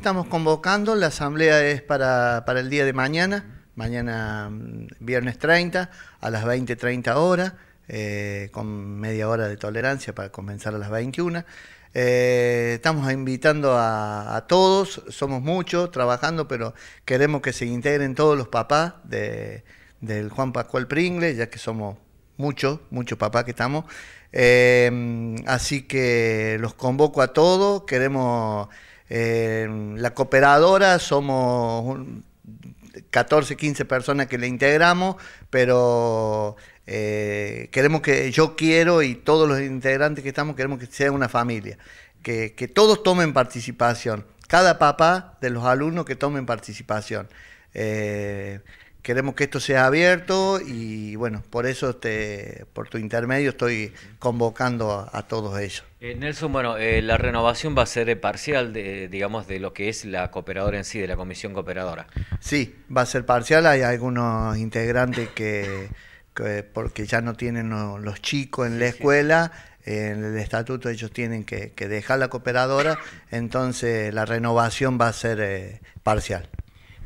Estamos convocando, la asamblea es para, el día de mañana, mañana mm, viernes 30 a las 20.30 horas, eh, con media hora de tolerancia para comenzar a las 21. Eh, estamos invitando a, todos, somos muchos trabajando, pero queremos que se integren todos los papás del Juan Pascual Pringle, ya que somos muchos, muchos papás que estamos. Eh, mm, así que los convoco a todos, queremos... Em, la cooperadora somos 14, 15 personas que le integramos, pero eh, queremos que yo quiero y todos los integrantes que estamos queremos que sea una familia, que, todos tomen participación, cada papá de los alumnos que tomen participación. Eh, queremos que esto sea abierto y bueno, por eso por tu intermedio estoy convocando a, todos ellos. Eh, Nelson, bueno, eh, la renovación va a ser eh, parcial, de, digamos, de lo que es la cooperadora en sí, de la comisión cooperadora. Sí, va a ser parcial, hay algunos integrantes que, porque ya no tienen los chicos en la escuela. En el estatuto ellos tienen que, dejar la cooperadora, entonces la renovación va a ser parcial.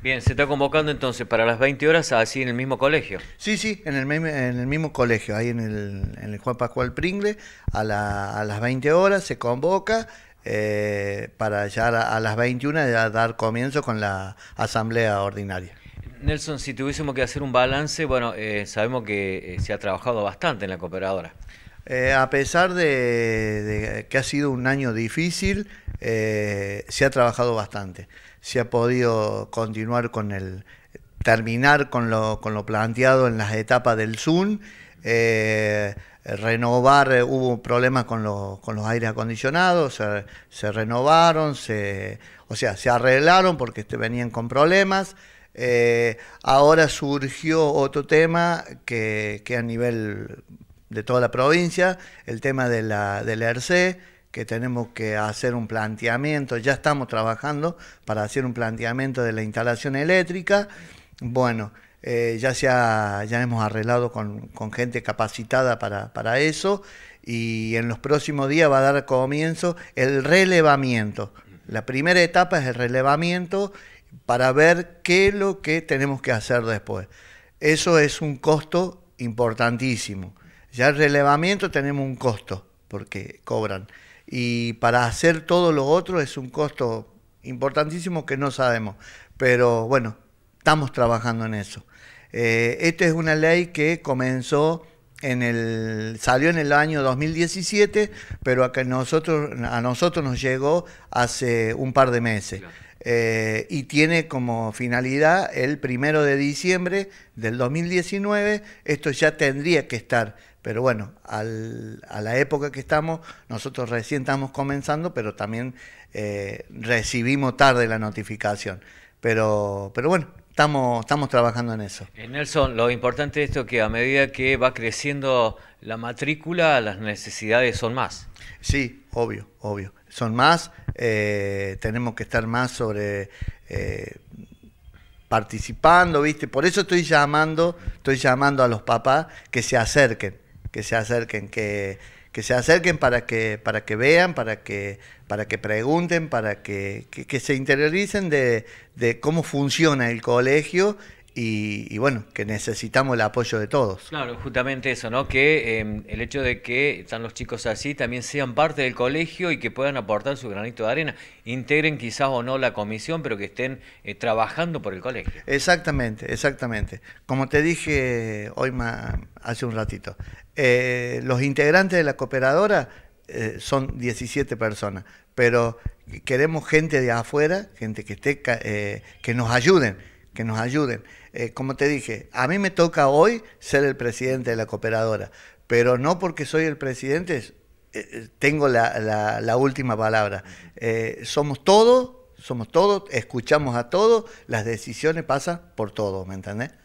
Bien, se está convocando entonces para las 20 horas así en el mismo colegio. Sí, sí, en el, mismo colegio, ahí en el, Juan Pascual Pringle, a, las 20 horas se convoca eh, para ya a, las 21 dar comienzo con la asamblea ordinaria. Nelson, si tuviésemos que hacer un balance, bueno, eh, sabemos que eh, se ha trabajado bastante en la cooperadora. a pesar de que ha sido un año difícil, eh, se ha trabajado bastante. Se ha podido continuar con el, terminar con lo, con lo planteado en las etapas del Zoom. Eh, renovar, eh, hubo problemas con, con los aires acondicionados, se, renovaron, se, o sea, se arreglaron porque venían con problemas. ahora surgió otro tema que, a nivel de toda la provincia, el tema de la, del ERC, que tenemos que hacer un planteamiento, ya estamos trabajando para hacer un planteamiento de la instalación eléctrica. Bueno, eh, ya, ya hemos arreglado con, gente capacitada para, para, eso y en los próximos días va a dar comienzo el relevamiento. La primera etapa es el relevamiento para ver qué es lo que tenemos que hacer después. Eso es un costo importantísimo. Ya el relevamiento tenemos un costo porque cobran y para hacer todo lo otro es un costo importantísimo que no sabemos. Pero bueno, estamos trabajando en eso. Eh, esta es una ley que comenzó en el salió en el año 2017, pero a nosotros a nosotros nos llegó hace un par de meses. Eh, y tiene como finalidad el primero de diciembre del 2019. Esto ya tendría que estar, pero bueno, a la época que estamos, nosotros recién estamos comenzando, pero también eh, recibimos tarde la notificación. Pero, bueno, estamos, estamos trabajando en eso. Eh, Nelson, lo importante es esto que a medida que va creciendo la matrícula, las necesidades son más. Sí, obvio, obvio. Son más, eh, tenemos que estar más sobre... Eh, participando, ¿viste? Por eso estoy llamando, estoy llamando a los papás que se acerquen, que se acerquen, que, que se acerquen para que, para que vean, para que, para que pregunten, para que, se interioricen de, de, cómo funciona el colegio y, bueno, que necesitamos el apoyo de todos. Claro, justamente eso, ¿no? Que em, el hecho de que están los chicos así también sean parte del colegio y que puedan aportar su granito de arena, integren quizás o no la comisión, pero que estén eh, trabajando por el colegio. Exactamente, exactamente. Como te dije hoy más, hace un ratito, eh, los integrantes de la cooperadora eh, son 17 personas, pero queremos gente de afuera, gente que esté, que nos ayuden que nos ayuden. Eh, como te dije, a mí me toca hoy ser el presidente de la cooperadora, pero no porque soy el presidente eh, eh, tengo la, última palabra. somos todos, somos todos, escuchamos a todos, las decisiones pasan por todos, ¿me entendés?